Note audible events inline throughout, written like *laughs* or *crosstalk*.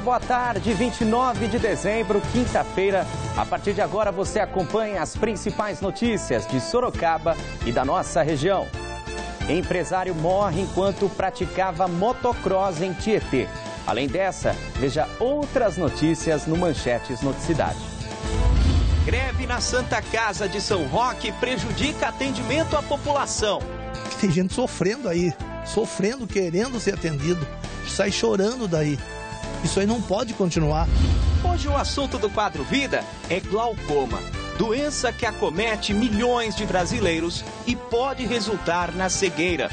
boa tarde, 29 de dezembro, quinta-feira. A partir de agora você acompanha as principais notícias de Sorocaba e da nossa região. Empresário morre enquanto praticava motocross em Tietê. Além dessa, veja outras notícias no Manchetes Noticidade. Greve na Santa Casa de São Roque prejudica atendimento à população. Tem gente sofrendo aí, sofrendo, querendo ser atendido, sai chorando daí. Isso aí não pode continuar. Hoje o assunto do quadro Vida é glaucoma, doença que acomete milhões de brasileiros e pode resultar na cegueira.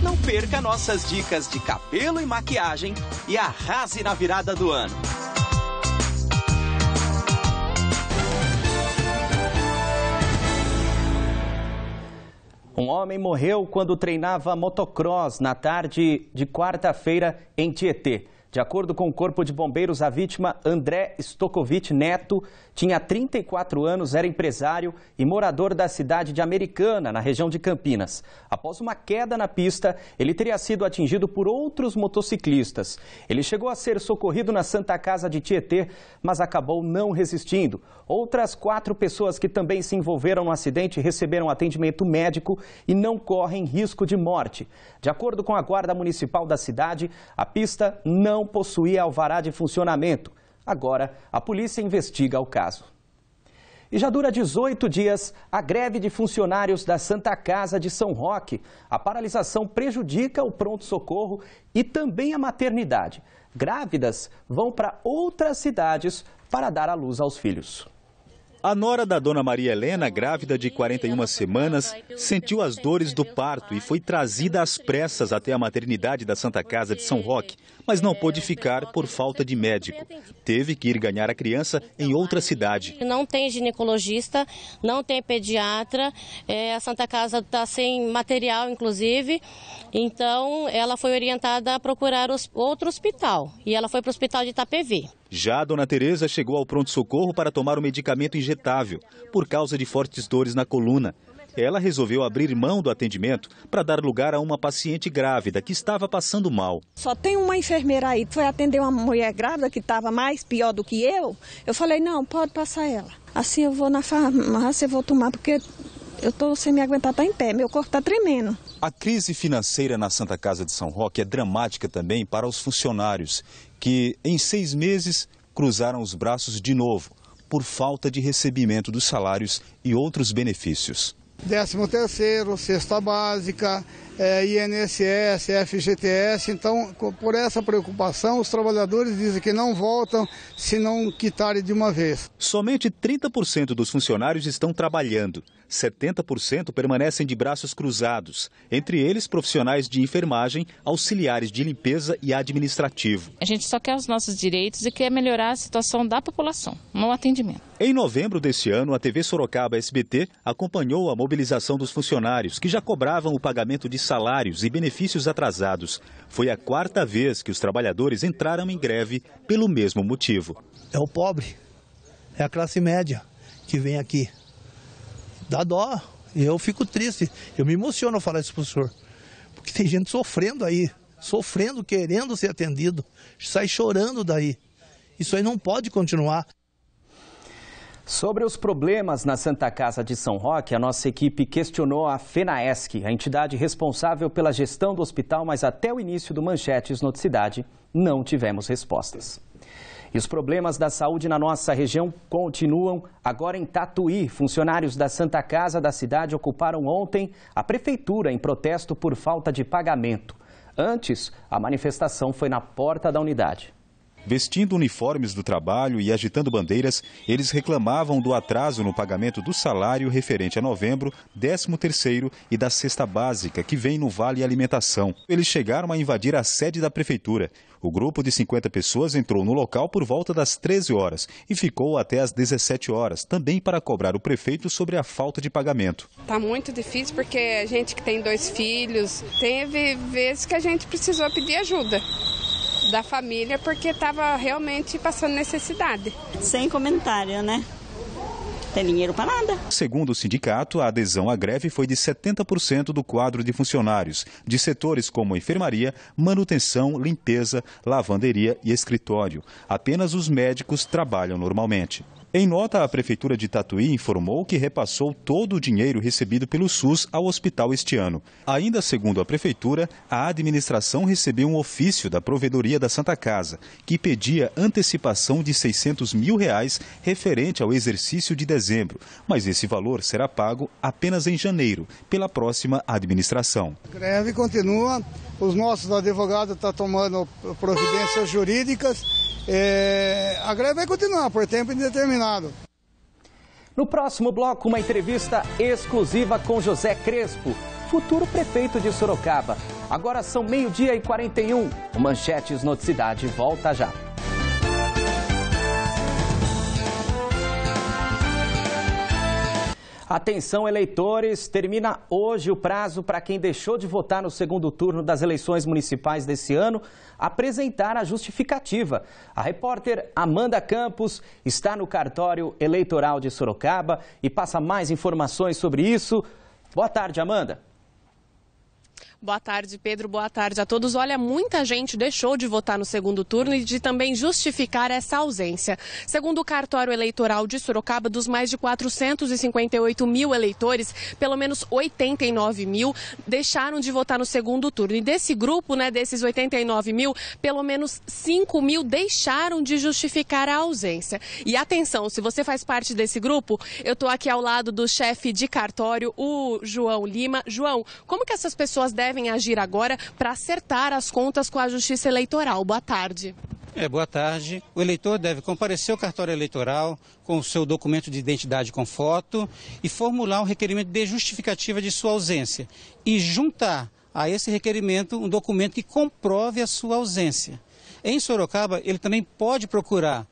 Não perca nossas dicas de cabelo e maquiagem e arrase na virada do ano. Um homem morreu quando treinava motocross na tarde de quarta-feira em Tietê. De acordo com o Corpo de Bombeiros, a vítima, André Stokovic Neto, tinha 34 anos, era empresário e morador da cidade de Americana, na região de Campinas. Após uma queda na pista, ele teria sido atingido por outros motociclistas. Ele chegou a ser socorrido na Santa Casa de Tietê, mas acabou não resistindo. Outras quatro pessoas que também se envolveram no acidente receberam atendimento médico e não correm risco de morte. De acordo com a Guarda Municipal da cidade, a pista não não possuía alvará de funcionamento. Agora, a polícia investiga o caso. E já dura 18 dias a greve de funcionários da Santa Casa de São Roque. A paralisação prejudica o pronto-socorro e também a maternidade. Grávidas vão para outras cidades para dar à luz aos filhos. A nora da dona Maria Helena, grávida de 41 semanas, sentiu as dores do parto e foi trazida às pressas até a maternidade da Santa Casa de São Roque, mas não pôde ficar por falta de médico. Teve que ir ganhar a criança em outra cidade. Não tem ginecologista, não tem pediatra, é, a Santa Casa está sem material, inclusive, então ela foi orientada a procurar os, outro hospital e ela foi para o hospital de Itapevi. Já a dona Teresa chegou ao pronto-socorro para tomar o medicamento injetável, por causa de fortes dores na coluna. Ela resolveu abrir mão do atendimento para dar lugar a uma paciente grávida que estava passando mal. Só tem uma enfermeira aí que foi atender uma mulher grávida que estava mais pior do que eu. Eu falei, não, pode passar ela. Assim eu vou na farmácia, eu vou tomar, porque eu estou sem me aguentar estar em pé, meu corpo está tremendo. A crise financeira na Santa Casa de São Roque é dramática também para os funcionários, que em seis meses cruzaram os braços de novo, por falta de recebimento dos salários e outros benefícios décimo terceiro, cesta básica, é, INSS, FGTS. Então, por essa preocupação, os trabalhadores dizem que não voltam se não quitarem de uma vez. Somente 30% dos funcionários estão trabalhando. 70% permanecem de braços cruzados, entre eles profissionais de enfermagem, auxiliares de limpeza e administrativo. A gente só quer os nossos direitos e quer melhorar a situação da população, no atendimento. Em novembro deste ano, a TV Sorocaba SBT acompanhou a mobilização mobilização dos funcionários, que já cobravam o pagamento de salários e benefícios atrasados. Foi a quarta vez que os trabalhadores entraram em greve pelo mesmo motivo. É o pobre, é a classe média que vem aqui. Dá dó, eu fico triste, eu me emociono ao falar isso para o senhor, porque tem gente sofrendo aí, sofrendo, querendo ser atendido, sai chorando daí. Isso aí não pode continuar. Sobre os problemas na Santa Casa de São Roque, a nossa equipe questionou a FENAESC, a entidade responsável pela gestão do hospital, mas até o início do Manchetes Noticidade não tivemos respostas. E os problemas da saúde na nossa região continuam. Agora em Tatuí, funcionários da Santa Casa da cidade ocuparam ontem a prefeitura em protesto por falta de pagamento. Antes, a manifestação foi na porta da unidade. Vestindo uniformes do trabalho e agitando bandeiras, eles reclamavam do atraso no pagamento do salário referente a novembro, 13º e da cesta básica que vem no Vale Alimentação. Eles chegaram a invadir a sede da prefeitura. O grupo de 50 pessoas entrou no local por volta das 13 horas e ficou até as 17 horas, também para cobrar o prefeito sobre a falta de pagamento. Está muito difícil porque a gente que tem dois filhos, teve vezes que a gente precisou pedir ajuda da família porque estava realmente passando necessidade. Sem comentário, né? tem dinheiro para nada. Segundo o sindicato, a adesão à greve foi de 70% do quadro de funcionários, de setores como enfermaria, manutenção, limpeza, lavanderia e escritório. Apenas os médicos trabalham normalmente. Em nota, a Prefeitura de Tatuí informou que repassou todo o dinheiro recebido pelo SUS ao hospital este ano. Ainda segundo a Prefeitura, a administração recebeu um ofício da Provedoria da Santa Casa, que pedia antecipação de 600 mil reais referente ao exercício de dezembro, mas esse valor será pago apenas em janeiro, pela próxima administração. A greve continua, os nossos advogados estão tomando providências jurídicas é, a greve vai continuar por tempo indeterminado. No próximo bloco, uma entrevista exclusiva com José Crespo, futuro prefeito de Sorocaba. Agora são meio-dia e 41. O Manchetes Noticidade volta já. Atenção, eleitores! Termina hoje o prazo para quem deixou de votar no segundo turno das eleições municipais desse ano apresentar a justificativa. A repórter Amanda Campos está no cartório eleitoral de Sorocaba e passa mais informações sobre isso. Boa tarde, Amanda. Boa tarde, Pedro. Boa tarde a todos. Olha, muita gente deixou de votar no segundo turno e de também justificar essa ausência. Segundo o cartório eleitoral de Sorocaba, dos mais de 458 mil eleitores, pelo menos 89 mil deixaram de votar no segundo turno. E desse grupo, né, desses 89 mil, pelo menos 5 mil deixaram de justificar a ausência. E atenção, se você faz parte desse grupo, eu estou aqui ao lado do chefe de cartório, o João Lima. João, como que essas pessoas devem devem agir agora para acertar as contas com a Justiça Eleitoral. Boa tarde. É, boa tarde. O eleitor deve comparecer ao cartório eleitoral com o seu documento de identidade com foto e formular um requerimento de justificativa de sua ausência e juntar a esse requerimento um documento que comprove a sua ausência. Em Sorocaba, ele também pode procurar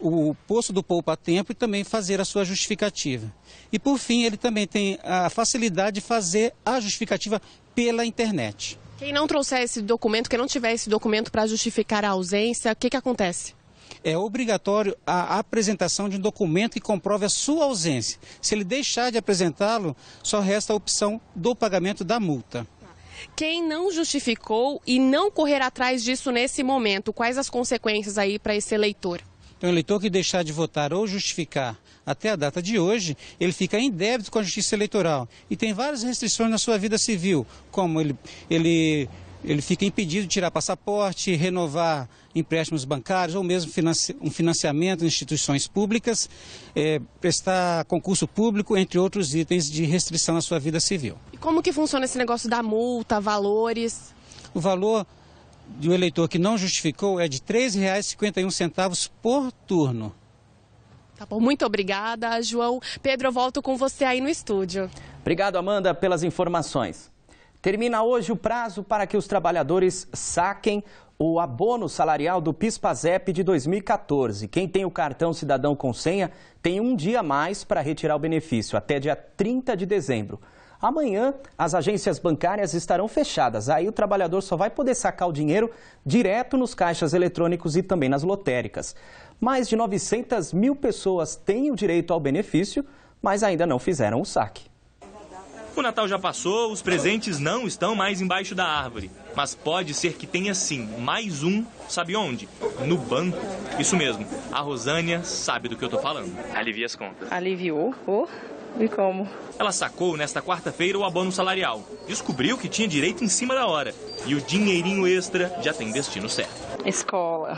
o posto do poupa-tempo e também fazer a sua justificativa. E por fim, ele também tem a facilidade de fazer a justificativa pela internet. Quem não trouxer esse documento, quem não tiver esse documento para justificar a ausência, o que, que acontece? é obrigatório a apresentação de um documento que comprove a sua ausência. Se ele deixar de apresentá-lo, só resta a opção do pagamento da multa. Quem não justificou e não correr atrás disso nesse momento, quais as consequências aí para esse eleitor? Então, é o eleitor que deixar de votar ou justificar até a data de hoje, ele fica em débito com a Justiça Eleitoral e tem várias restrições na sua vida civil, como ele, ele, ele fica impedido de tirar passaporte, renovar empréstimos bancários ou mesmo financi um financiamento em instituições públicas, é, prestar concurso público, entre outros itens de restrição à sua vida civil. E como que funciona esse negócio da multa, valores? O valor de um eleitor que não justificou é de R$ 3,51 por turno. Tá bom, muito obrigada, João. Pedro, eu volto com você aí no estúdio. Obrigado, Amanda, pelas informações. Termina hoje o prazo para que os trabalhadores saquem o abono salarial do PIS/PASEP de 2014. Quem tem o cartão cidadão com senha tem um dia mais para retirar o benefício, até dia 30 de dezembro. Amanhã, as agências bancárias estarão fechadas. Aí o trabalhador só vai poder sacar o dinheiro direto nos caixas eletrônicos e também nas lotéricas. Mais de 900 mil pessoas têm o direito ao benefício, mas ainda não fizeram o saque. O Natal já passou, os presentes não estão mais embaixo da árvore. Mas pode ser que tenha sim mais um, sabe onde? No banco. Isso mesmo, a Rosânia sabe do que eu tô falando. Alivia as contas. Aliviou. Oh. E como? Ela sacou nesta quarta-feira o abono salarial, descobriu que tinha direito em cima da hora e o dinheirinho extra já tem destino certo escola,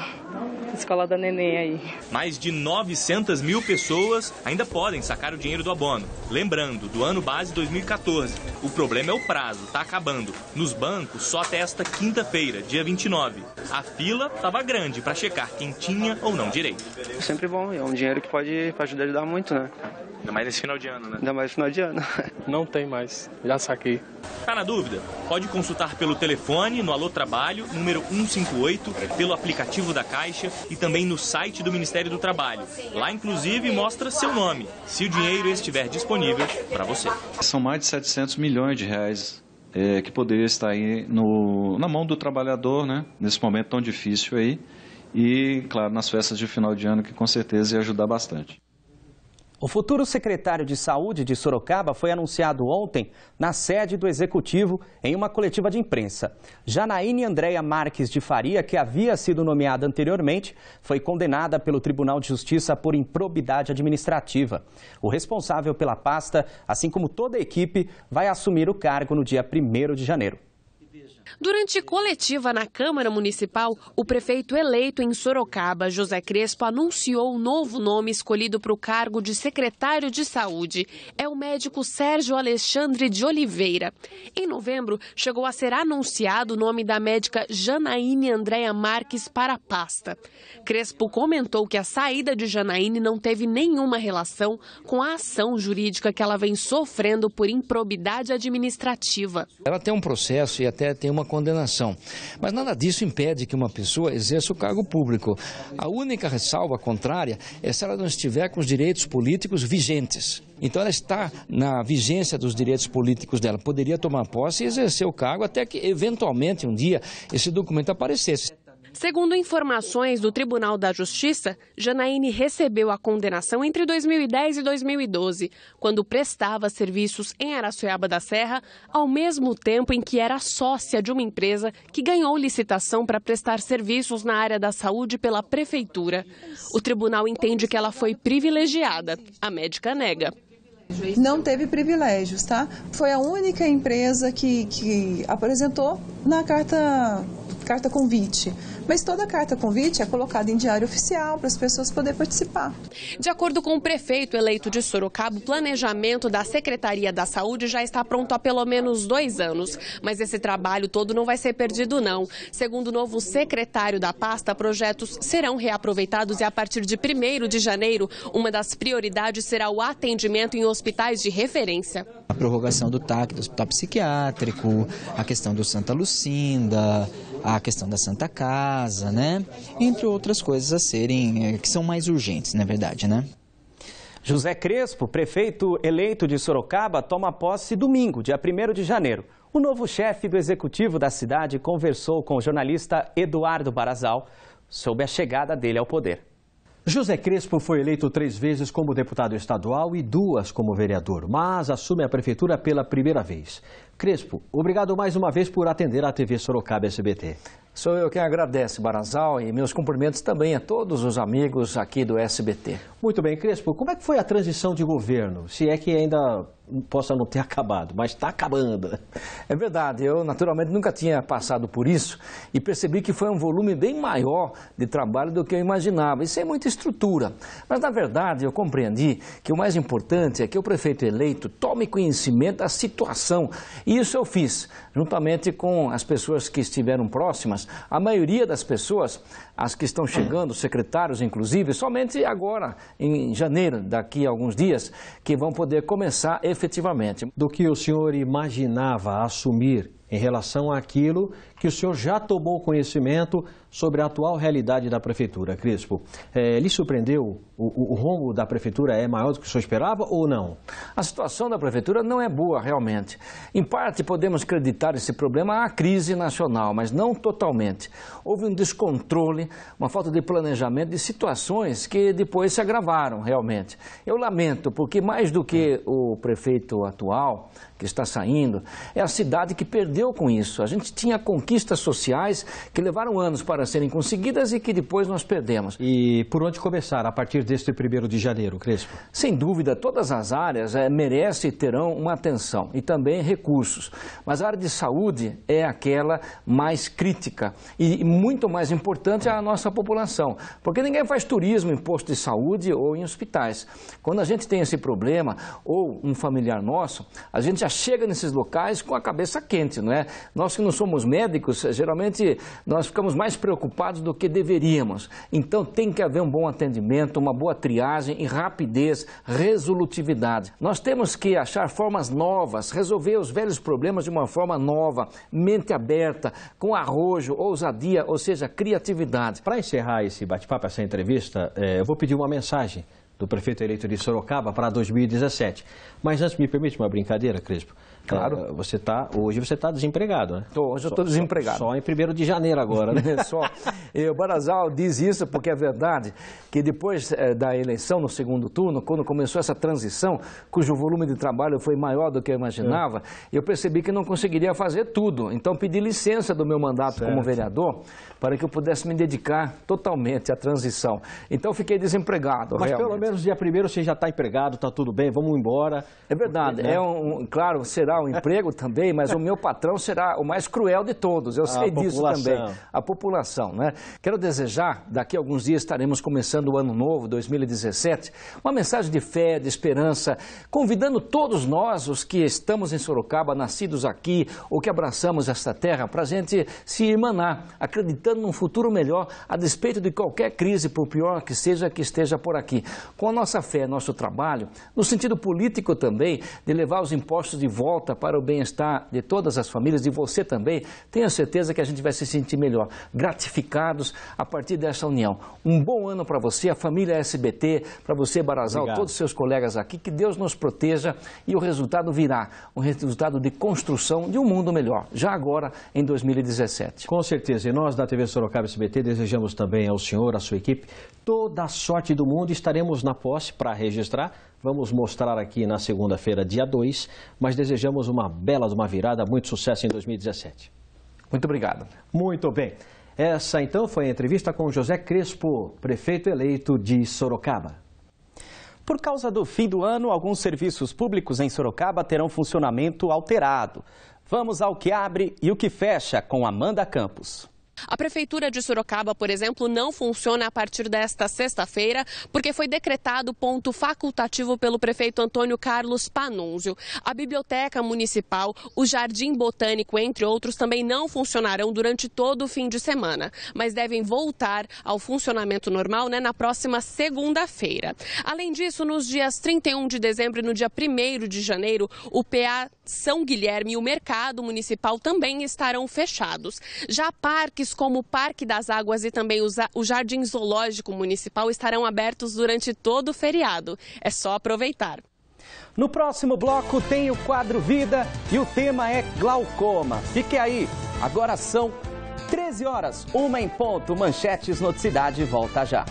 escola da neném aí. Mais de 900 mil pessoas ainda podem sacar o dinheiro do abono. Lembrando, do ano base 2014. O problema é o prazo, tá acabando. Nos bancos, só até esta quinta-feira, dia 29. A fila estava grande para checar quem tinha ou não direito. É sempre bom, é um dinheiro que pode, pode ajudar muito, né? Ainda mais nesse final de ano, né? Ainda mais no final de ano. *laughs* Não tem mais, já saquei. Tá na dúvida? Pode consultar pelo telefone no Alô Trabalho, número 158 pelo aplicativo da Caixa e também no site do Ministério do Trabalho. Lá, inclusive, mostra seu nome, se o dinheiro estiver disponível para você. São mais de 700 milhões de reais é, que poderia estar aí no, na mão do trabalhador, né? Nesse momento tão difícil aí. E, claro, nas festas de final de ano, que com certeza ia ajudar bastante. O futuro secretário de Saúde de Sorocaba foi anunciado ontem na sede do Executivo em uma coletiva de imprensa. Janaíne Andréia Marques de Faria, que havia sido nomeada anteriormente, foi condenada pelo Tribunal de Justiça por improbidade administrativa. O responsável pela pasta, assim como toda a equipe, vai assumir o cargo no dia 1 de janeiro. Durante coletiva na Câmara Municipal, o prefeito eleito em Sorocaba, José Crespo, anunciou o novo nome escolhido para o cargo de secretário de saúde. É o médico Sérgio Alexandre de Oliveira. Em novembro, chegou a ser anunciado o nome da médica Janaíne Andréa Marques para a pasta. Crespo comentou que a saída de Janaíne não teve nenhuma relação com a ação jurídica que ela vem sofrendo por improbidade administrativa. Ela tem um processo e até tem uma uma condenação. Mas nada disso impede que uma pessoa exerça o cargo público. A única ressalva contrária é se ela não estiver com os direitos políticos vigentes. Então ela está na vigência dos direitos políticos dela. Poderia tomar posse e exercer o cargo até que, eventualmente, um dia esse documento aparecesse. Segundo informações do Tribunal da Justiça, Janaíne recebeu a condenação entre 2010 e 2012, quando prestava serviços em Araçoiaba da Serra, ao mesmo tempo em que era sócia de uma empresa que ganhou licitação para prestar serviços na área da saúde pela prefeitura. O tribunal entende que ela foi privilegiada. A médica nega. Não teve privilégios, tá? Foi a única empresa que, que apresentou na carta carta convite. Mas toda carta convite é colocada em diário oficial para as pessoas poderem participar. De acordo com o prefeito eleito de Sorocaba, o planejamento da Secretaria da Saúde já está pronto há pelo menos dois anos. Mas esse trabalho todo não vai ser perdido, não. Segundo o novo secretário da pasta, projetos serão reaproveitados e a partir de 1 de janeiro, uma das prioridades será o atendimento em hospitais de referência. A prorrogação do TAC do hospital psiquiátrico, a questão do Santa Lucinda, a a questão da Santa Casa, né? Entre outras coisas a serem, eh, que são mais urgentes, na é verdade, né? José Crespo, prefeito eleito de Sorocaba, toma posse domingo, dia 1 de janeiro. O novo chefe do executivo da cidade conversou com o jornalista Eduardo Barazal sobre a chegada dele ao poder. José Crespo foi eleito três vezes como deputado estadual e duas como vereador, mas assume a prefeitura pela primeira vez. Crespo, obrigado mais uma vez por atender à TV Sorocaba SBT. Sou eu quem agradece, Barazal, e meus cumprimentos também a todos os amigos aqui do SBT. Muito bem, Crespo, como é que foi a transição de governo, se é que ainda possa não ter *laughs* acabado, mas está acabando. É verdade, eu naturalmente nunca tinha passado por isso e percebi que foi um volume bem maior de trabalho do que eu imaginava. e sem é muita estrutura. Mas na verdade eu compreendi que o mais importante é que o prefeito eleito tome conhecimento da situação. E isso eu fiz, juntamente com as pessoas que estiveram próximas. A maioria das pessoas, as que estão chegando, secretários inclusive, somente agora, em janeiro, daqui a alguns dias, que vão poder começar a efetivamente do que o senhor imaginava assumir em relação àquilo que o senhor já tomou conhecimento sobre a atual realidade da Prefeitura, Crispo. É, lhe surpreendeu? O, o, o rombo da Prefeitura é maior do que o senhor esperava ou não? A situação da Prefeitura não é boa, realmente. Em parte, podemos acreditar esse problema à crise nacional, mas não totalmente. Houve um descontrole, uma falta de planejamento de situações que depois se agravaram, realmente. Eu lamento, porque mais do que o prefeito atual, que está saindo, é a cidade que perdeu com isso. A gente tinha conquistado conquistas sociais que levaram anos para serem conseguidas e que depois nós perdemos. E por onde começar a partir deste 1 de janeiro, Crespo? Sem dúvida, todas as áreas é, eh, merecem e terão uma atenção e também recursos. Mas a área de saúde é aquela mais crítica e muito mais importante à é nossa população, porque ninguém faz turismo em posto de saúde ou em hospitais. Quando a gente tem esse problema ou um familiar nosso, a gente já chega nesses locais com a cabeça quente, não é? Nós que não somos médicos, geralmente nós ficamos mais preocupados do que deveríamos. Então tem que haver um bom atendimento, uma boa triagem e rapidez, resolutividade. Nós temos que achar formas novas, resolver os velhos problemas de uma forma nova, mente aberta, com arrojo, ousadia, ou seja, criatividade. Para encerrar esse bate-papo, essa entrevista, eh, eu vou pedir uma mensagem do prefeito eleito de Sorocaba para 2017. Mas antes, me permite uma brincadeira, Crespo. Claro. É, você tá, hoje você está desempregado, né? Tô, hoje só, eu estou desempregado. Só, só em 1 de janeiro agora, né? *laughs* só. E o Barazal diz isso porque é verdade que depois é, da eleição, no segundo turno, quando começou essa transição, cujo volume de trabalho foi maior do que eu imaginava, é. eu percebi que não conseguiria fazer tudo. Então pedi licença do meu mandato certo. como vereador para que eu pudesse me dedicar totalmente à transição. Então fiquei desempregado, Mas realmente. pelo menos dia primeiro você já está empregado, está tudo bem, vamos embora. É verdade. Porque, né? é um, claro, será arrumar um emprego também, mas o meu patrão será o mais cruel de todos. Eu sei a disso população. também. A população, né? Quero desejar, daqui a alguns dias estaremos começando o ano novo, 2017, uma mensagem de fé, de esperança, convidando todos nós, os que estamos em Sorocaba, nascidos aqui, ou que abraçamos esta terra, para a gente se irmanar, acreditando num futuro melhor, a despeito de qualquer crise, por pior que seja que esteja por aqui. Com a nossa fé, nosso trabalho, no sentido político também, de levar os impostos de volta volta para o bem-estar de todas as famílias, de você também, tenho certeza que a gente vai se sentir melhor, gratificados a partir dessa união. Um bom ano para você, a família SBT, para você, Barazal, Obrigado. todos os seus colegas aqui, que Deus nos proteja e o resultado virá, um resultado de construção de um mundo melhor, já agora em 2017. Com certeza, e nós da TV Sorocaba SBT desejamos também ao senhor, à sua equipe, toda a sorte do mundo, estaremos na posse para registrar Vamos mostrar aqui na segunda-feira, dia 2, mas desejamos uma bela uma virada, muito sucesso em 2017. Muito obrigado. Muito bem. Essa então foi a entrevista com José Crespo, prefeito eleito de Sorocaba. Por causa do fim do ano, alguns serviços públicos em Sorocaba terão funcionamento alterado. Vamos ao que abre e o que fecha com Amanda Campos. A Prefeitura de Sorocaba, por exemplo, não funciona a partir desta sexta-feira, porque foi decretado ponto facultativo pelo prefeito Antônio Carlos Panunzio. A Biblioteca Municipal, o Jardim Botânico, entre outros, também não funcionarão durante todo o fim de semana, mas devem voltar ao funcionamento normal né, na próxima segunda-feira. Além disso, nos dias 31 de dezembro e no dia 1 de janeiro, o PA São Guilherme e o Mercado Municipal também estarão fechados. Já parques parques como o Parque das Águas e também o Jardim Zoológico Municipal estarão abertos durante todo o feriado. É só aproveitar. No próximo bloco tem o quadro Vida e o tema é glaucoma. Fique aí, agora são 13 horas, uma em ponto. Manchetes Noticidade volta já.